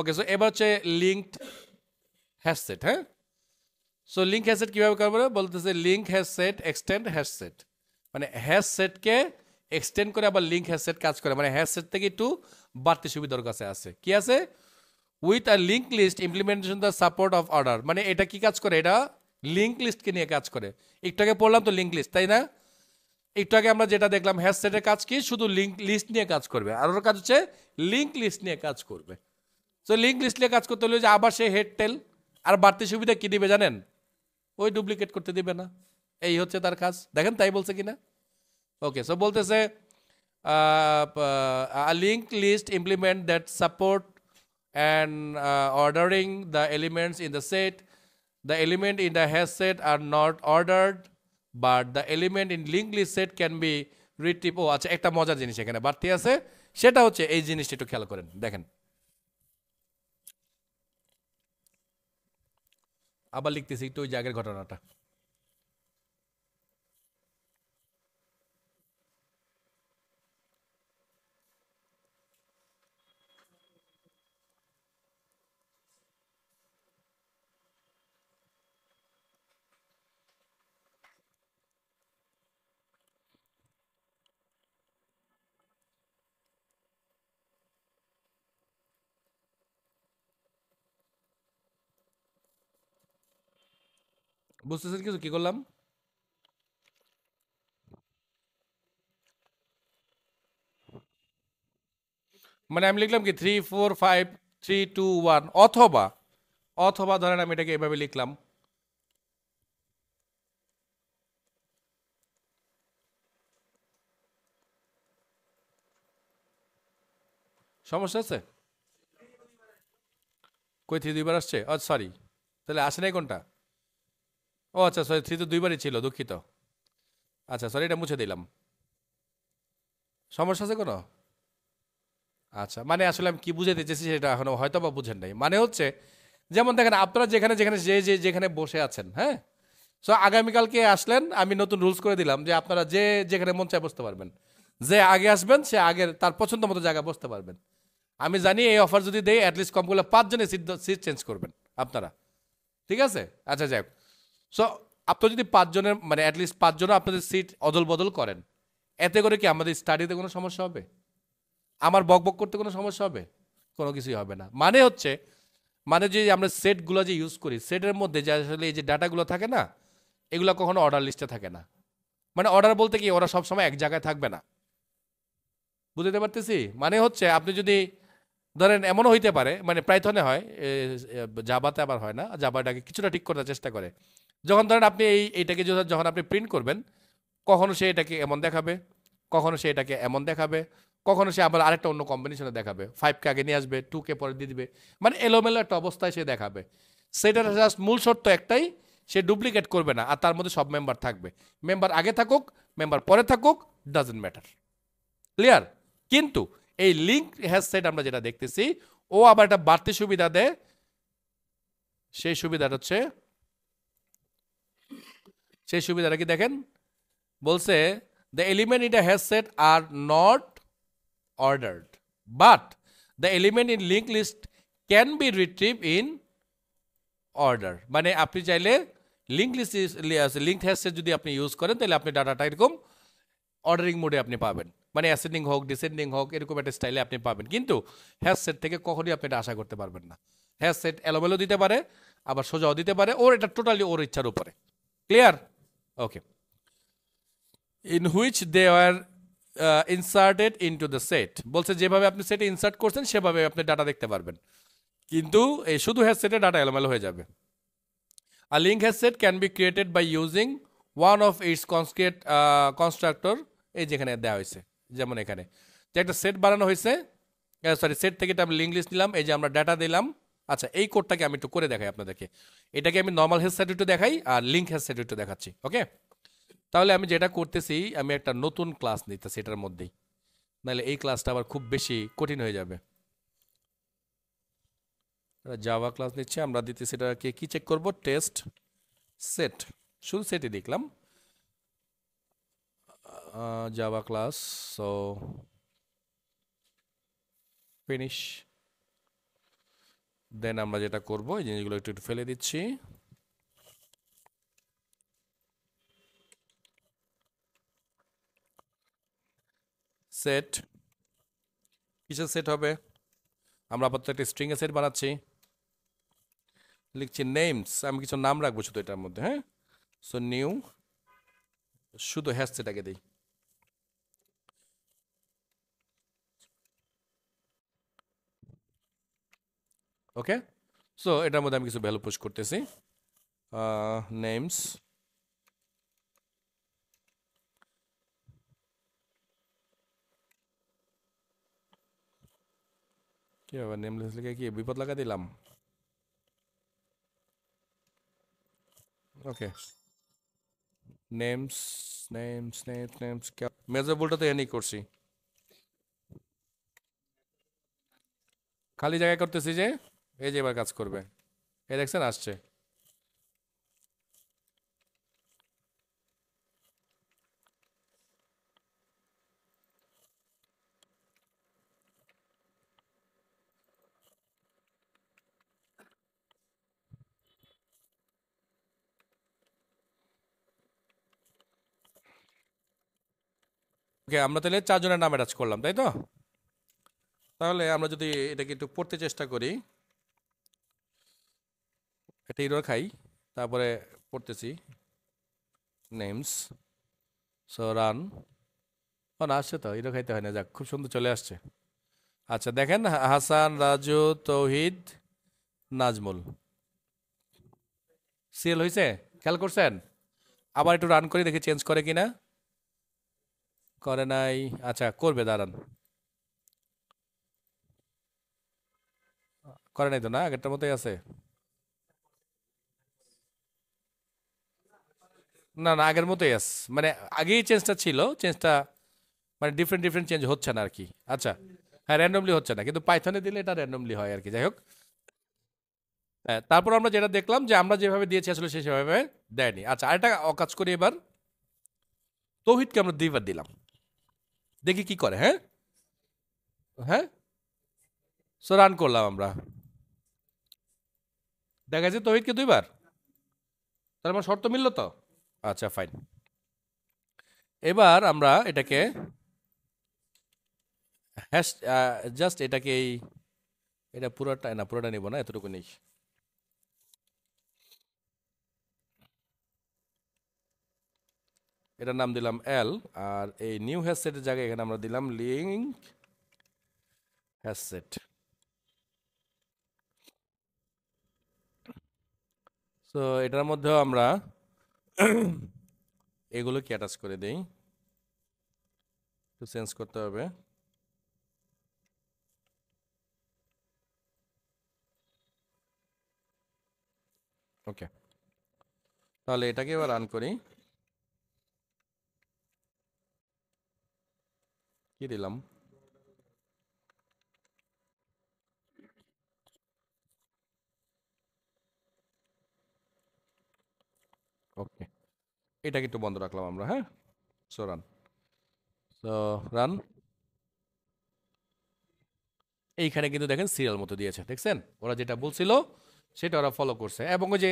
Okay so এবার হচ্ছে linked হ্যাশসেট হ্যাঁ সো লিঙ্ক হ্যাশসেট কীভাবে করবো বলতেছে লিঙ্ক হ্যাশসেট এক্সটেন্ড হ্যাশসেট মানে হ্যাশসেটকে এক্সটেন্ড করে আবার লিঙ্ক হ্যাশসেট কাজ করে মানে হ্যাশসেট থেকে একটু বাড়তি সুবিধার কাছে আছে কি আছে with a link list implementation the support of order মানে এটা কি কাজ করে এটা লিঙ্ক লিস্টকে নিয়ে কাজ করে একটু আগে পড়লাম তো লিঙ্ক লিস্ট তাই না একটু আগে আমরা যেটা দেখলাম হ্যাশসেটের কাজ কি শুধু লিঙ্ক লিস্ট নিয়ে কাজ করবে আর ওর কাজ হচ্ছে লিঙ্ক লিস্ট নিয়ে কাজ করবে তো লিঙ্ক লিস্ট কাজ করতে হলে যে আবার সে হেড টেল আর বাড়তি সুবিধা কী দিবে জানেন ওই ডুপ্লিকেট করতে দিবে না এই হচ্ছে তার কাজ দেখেন তাই বলছে কি না ওকে সো বলতেছে link list implement that support and ordering the elements in the set the element in the hash set are not ordered but the element in link list set can be retrieve ও আচ্ছা একটা মজার জিনিস এখানে বাড়তি আছে সেটা হচ্ছে এই জিনিসটা একটু খেয়াল করেন দেখেন আবার লিখতেছি একটু ওই জায়গার ঘটনাটা বুঝতেছেন কিছু কি করলাম মানে আমি লিখলাম কি three four five three two one অথবা অথবা ধরেন আমি এটাকে এভাবে লিখলাম সমস্যা আছে কই থ্রি দুইবার আসছে আচ্ছা সরি তাহলে আসে নাই কোনটা ও আচ্ছা সরি থ্রি তো দুইবারই ছিল দুঃখিত আচ্ছা সরি এটা মুছে দিলাম সমস্যা আছে কোনো আচ্ছা মানে আসলে আমি কী বুঝে চেয়েছি সেটা এখনও হয়তো বা বুঝেন নাই মানে হচ্ছে যেমন দেখেন আপনারা যেখানে যেখানে যে যে যেখানে বসে আছেন হ্যাঁ সো আগামীকালকে আসলেন আমি নতুন রুলস করে দিলাম যে আপনারা যে যেখানে মন চায় বসতে পারবেন যে আগে আসবেন সে আগের তার পছন্দ মতো জায়গা বসতে পারবেন আমি জানি এই অফার যদি দেয় অ্যাটলিস্ট কমগুলো পাঁচজনে সিট সিট চেঞ্জ করবেন আপনারা ঠিক আছে আচ্ছা যাই সো আপনি যদি পাঁচজনের মানে অ্যাটলিস্ট পাঁচজনও আপনাদের সিট অদল বদল করেন এতে করে কি আমাদের স্টাডিতে কোনো সমস্যা হবে আমার বক বক করতে কোনো সমস্যা হবে কোনো কিছুই হবে না মানে হচ্ছে মানে যে আমরা সেটগুলো যে ইউজ করি সেটের মধ্যে যে আসলে এই যে ডাটাগুলো থাকে না এগুলো কখনো অর্ডার লিস্টে থাকে না মানে অর্ডার বলতে কি ওরা সবসময় এক জায়গায় থাকবে না বুঝতে পারতেছি মানে হচ্ছে আপনি যদি ধরেন এমনও হইতে পারে মানে প্রাইথনে হয় জাবাতে আবার হয় না জাবাটাকে কিছুটা ঠিক করার চেষ্টা করে যখন ধরেন আপনি এই এইটাকে যখন আপনি প্রিন্ট করবেন কখনো সে এটাকে এমন দেখাবে কখনো সে এটাকে এমন দেখাবে কখনো সে আবার আরেকটা অন্য কম্বিনেশনে দেখাবে ফাইভকে আগে নিয়ে আসবে টুকে পরে দিয়ে দিবে মানে এলোমেলো একটা অবস্থায় সে দেখাবে সেটার জাস্ট মূল শর্ত একটাই সে ডুপ্লিকেট করবে না আর তার মধ্যে সব মেম্বার থাকবে মেম্বার আগে থাকুক মেম্বার পরে থাকুক ডাজেন্ট ম্যাটার ক্লিয়ার কিন্তু এই লিঙ্ক হ্যাজ সেট আমরা যেটা দেখতেছি ও আবার একটা বাড়তি সুবিধা দেয় সেই সুবিধাটা হচ্ছে সেই সুবিধাটা কি দেখেন বলছে the element in a hash set are not ordered but the element in link list can be retrieve in order মানে আপনি চাইলে লিঙ্ক লিস্ট লিঙ্ক সেট যদি আপনি ইউজ করেন তাহলে আপনি ডাটাটা এরকম অর্ডারিং মোডে আপনি পাবেন মানে অ্যাসেন্ডিং হোক ডিসেন্ডিং হোক এরকম একটা স্টাইলে আপনি পাবেন কিন্তু সেট থেকে কখনোই আপনি এটা আশা করতে পারবেন না সেট এলোমেলো দিতে পারে আবার সোজাও দিতে পারে ওর এটা টোটালি ওর ইচ্ছার উপরে clear Okay. In which they are inserted into the set বলছে যেভাবে আপনি সেটে ইনসার্ট করছেন সেভাবে আপনি ডাটা দেখতে পারবেন কিন্তু এই শুধু হ্যাজ সেটে ডাটা এলোমেলো হয়ে যাবে আর link hash set can be created by using one of its কনস্ক্রিয়েট কনস্ট্রাক্টর এই যেখানে দেওয়া হয়েছে যেমন এখানে যে একটা সেট বানানো হয়েছে সরি সেট থেকে আমি লিঙ্ক লিস্ট নিলাম এই যে আমরা ডাটা দিলাম আচ্ছা এই কোডটাকে আমি একটু করে দেখাই আপনাদেরকে এটাকে আমি নর্মাল হেডসেট একটু দেখাই আর লিঙ্ক হেডসেট একটু দেখাচ্ছি ওকে তাহলে আমি যেটা করতেছি আমি একটা নতুন ক্লাস নিতেছি এটার মধ্যেই নাহলে এই ক্লাসটা আবার খুব বেশি কঠিন হয়ে যাবে যাওয়া ক্লাস নিচ্ছে আমরা দিতে সেটাকে কি চেক করব টেস্ট সেট শুধু সেটই দেখলাম যাওয়া ক্লাস সো ফিনিশ দেন আমরা যেটা করব এই জিনিসগুলো একটু একটু ফেলে দিচ্ছি সেট কিসের সেট হবে আমরা আপাতত একটা স্ট্রিংয়ে সেট বানাচ্ছি লিখছি নেমস আমি কিছু নাম রাখবো শুধু এটার মধ্যে হ্যাঁ সো নিউ শুধু হ্যাশ সেটাকে দিই ওকে সো এটার মধ্যে আমি কিছু ভ্যালু পোস্ট করতেছি নেমস কি আবার নেমলেস লিখে কি বিপদ লাগা দিলাম okay names names names names মেজারবলটা তো এনি করছি খালি জায়গা করতেছি যে এই যে এবার কাজ করবে এই দেখছেন আসছে ওকে আমরা তাহলে চারজনের নাম অ্যাটাচ করলাম তাই তো তাহলে আমরা যদি এটাকে একটু পড়তে চেষ্টা করি একটা ইরোর খাই তারপরে পড়তেছি নেমস সো রান ও না আসছে তো ইরো খাইতে হয় না যাক খুব সুন্দর চলে আসছে আচ্ছা দেখেন হাসান রাজু তৌহিদ নাজমুল সিএল হয়েছে খেয়াল করছেন আবার একটু রান করে দেখি চেঞ্জ করে কি না করে নাই আচ্ছা করবে দাঁড়ান করে নাই তো না আগেরটার মতোই আছে না না আগের মতোই আস মানে আগেই চেঞ্জটা ছিল চেঞ্জটা মানে ডিফারেন্ট ডিফারেন্ট চেঞ্জ হচ্ছে না আর কি আচ্ছা হ্যাঁ র্যান্ডমলি হচ্ছে না কিন্তু পাইথনে দিলে এটা র্যান্ডমলি হয় আর কি যাই হোক হ্যাঁ তারপর আমরা যেটা দেখলাম যে আমরা যেভাবে দিয়েছি আসলে সে সেভাবে দেয়নি আচ্ছা আরেকটা অকাজ করি এবার তৌহিদকে আমরা দুইবার দিলাম দেখি কি করে হ্যাঁ হ্যাঁ সো রান করলাম আমরা দেখা যাচ্ছে তৌহিদকে দুইবার তার আমার মানে শর্ত মিলল তো আচ্ছা ফাইন এবার আমরা এটাকে হ্যাশ জাস্ট এটাকে এই এটা পুরোটা না পুরোটা নিব না এতটুকু নেই এটার নাম দিলাম এল আর এই নিউ সেটের জায়গায় এখানে আমরা দিলাম লিঙ্ক সেট সো এটার মধ্যেও আমরা এগুলো কি অ্যাটাচ করে দেই একটু চেঞ্জ করতে হবে ওকে তাহলে এটাকে এবার রান করি কি দিলাম এটা কিন্তু বন্ধ রাখলাম আমরা হ্যাঁ সো রান সো রান এইখানে কিন্তু দেখেন সিরিয়াল মতো দিয়েছে দেখছেন ওরা যেটা বলছিল সেটা ওরা ফলো করছে এবং যে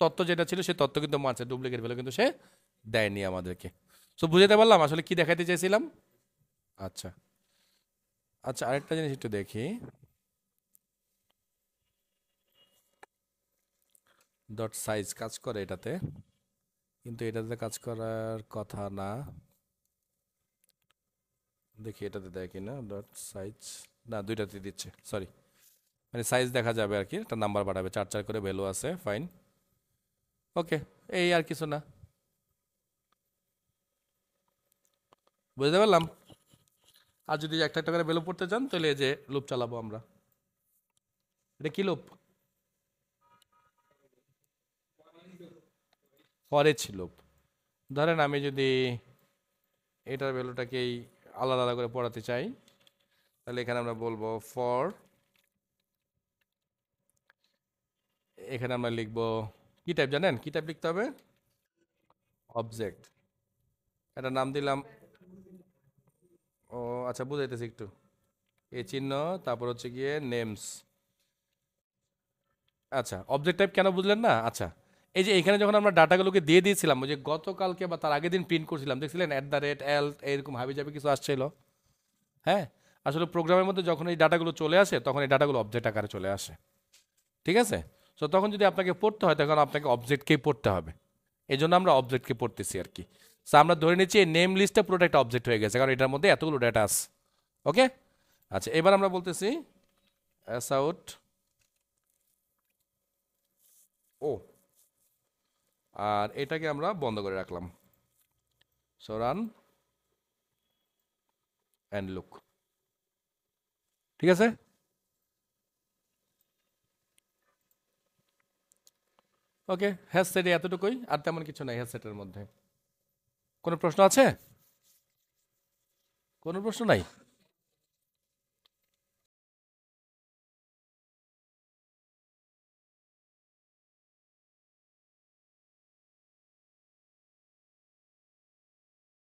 তত্ত্ব যেটা ছিল সে তত্ত্ব কিন্তু মারছে ডুপ্লিকেট ভ্যালু কিন্তু সে দেয়নি আমাদেরকে সো বুঝাতে পারলাম আসলে কি দেখাতে চাইছিলাম আচ্ছা আচ্ছা আরেকটা জিনিস একটু দেখি ডট সাইজ কাজ করে এটাতে কিন্তু এটাতে কাজ করার কথা না দেখি এটাতে দেয় কি না ডট সাইজ না দুইটাতে দিচ্ছে সরি মানে সাইজ দেখা যাবে আর কি একটা নাম্বার বাড়াবে চার চার করে ভ্যালু আছে ফাইন ওকে এই আর কিছু না বুঝতে পারলাম আর যদি একটা একটা করে ভ্যালু পড়তে চান তাহলে এই যে লুপ চালাবো আমরা এটা কি লুপ পরে ছিল ধরেন আমি যদি এটার ভ্যালুটাকেই আলাদা আলাদা করে পড়াতে চাই তাহলে এখানে আমরা বলবো ফর এখানে আমরা লিখব কি টাইপ জানেন কি টাইপ লিখতে হবে অবজেক্ট এটা নাম দিলাম ও আচ্ছা বুঝাইতেছি একটু এই চিহ্ন তারপর হচ্ছে গিয়ে নেমস আচ্ছা অবজেক্ট টাইপ কেন বুঝলেন না আচ্ছা এই যে এখানে যখন আমরা ডাটাগুলোকে দিয়ে দিয়েছিলাম যে গতকালকে বা তার আগের দিন প্রিন্ট করছিলাম দেখছিলেন অ্যাট দ্য রেট এল এরকম হাবি যাবে কিছু আসছিল হ্যাঁ আসলে প্রোগ্রামের মধ্যে যখন এই ডাটাগুলো চলে আসে তখন এই ডাটাগুলো অবজেক্ট আকারে চলে আসে ঠিক আছে সো তখন যদি আপনাকে পড়তে হয় তখন আপনাকে অবজেক্টকেই পড়তে হবে এই জন্য আমরা অবজেক্টকে পড়তেছি আর কি সো আমরা ধরে নিচ্ছি এই নেম লিস্টটা পুরোটা একটা অবজেক্ট হয়ে গেছে কারণ এটার মধ্যে এতগুলো ডাটা আছে ওকে আচ্ছা এবার আমরা বলতেছি অ্যাস আউট ও আর এটাকে আমরা বন্ধ করে রাখলাম সো রান অ্যান্ড লুক ঠিক আছে ওকে হ্যাঁ সেটে এতটুকুই আর তেমন কিছু নাই হ্যাঁ সেটের মধ্যে কোনো প্রশ্ন আছে কোনো প্রশ্ন নাই